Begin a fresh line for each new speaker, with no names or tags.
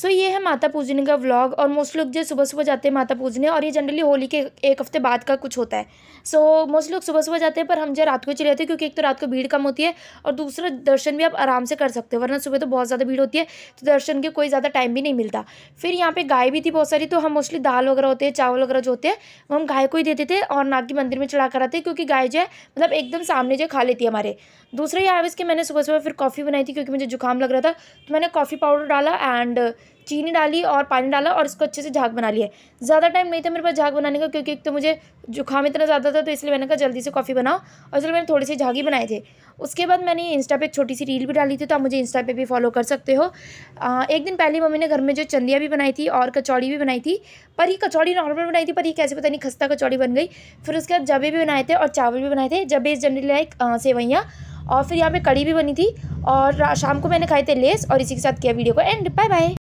सो ये है माता पूजने का व्लॉग और मोस्ट लोग जो सुबह सुबह जाते हैं माता पूजने और ये जनरली होली के एक हफ्ते बाद का कुछ होता है सो मोस्ट लोग सुबह सुबह जाते हैं पर हम जो रात को चले जाते हैं क्योंकि एक तो रात को भीड़ कम होती है और दूसरा दर्शन भी आप आराम से कर सकते हो वरना सुबह तो बहुत ज़्यादा भीड़ होती है तो दर्शन के कोई ज़्यादा टाइम भी नहीं मिलता फिर यहाँ पर गाय भी थी बहुत सारी तो हम मोस्टली दाल वगैरह होते हैं चावल वगैरह जो होते हैं वो हम गाय को ही देते थे और नाग के मंदिर में चढ़ा कर आते क्योंकि गाय जो है मतलब एकदम सामने जो खा लेती है हमारे दूसरा ये आवेज कि मैंने सुबह सुबह फिर कॉफ़ी बनाई थी क्योंकि मुझे जुकाम लग रहा था तो मैंने कॉफ़ी पाउडर डाला एंड चीनी डाली और पानी डाला और इसको अच्छे से झाग बना लिया ज़्यादा टाइम नहीं था मेरे पास झाग बनाने का क्योंकि एक तो मुझे जुकाम इतना ज़्यादा था तो इसलिए मैंने कहा जल्दी से कॉफ़ी बनाओ और चलो मैंने थोड़े से झाग ही बनाए थे उसके बाद मैंने इंस्टा पर एक छोटी सी रील भी डाली थी तो आप मुझे इंस्टा पर भी फॉलो कर सकते हो एक दिन पहले मम्मी ने घर में जो चंदिया भी बनाई थी और कचौड़ी भी बनाई थी पर ही कचौड़ी नॉर्मल बनाई थी पर ये कैसे पता नहीं खस्ता कचौड़ी बन गई फिर उसके बाद जबे भी बनाए थे और चावल भी बनाए थे जबे इस जनरली लाइक सेवैयाँ और फिर यहाँ पे कड़ी भी बनी थी और शाम को मैंने खाए थे लेस और इसी के साथ किया वीडियो को एंड बाय बाय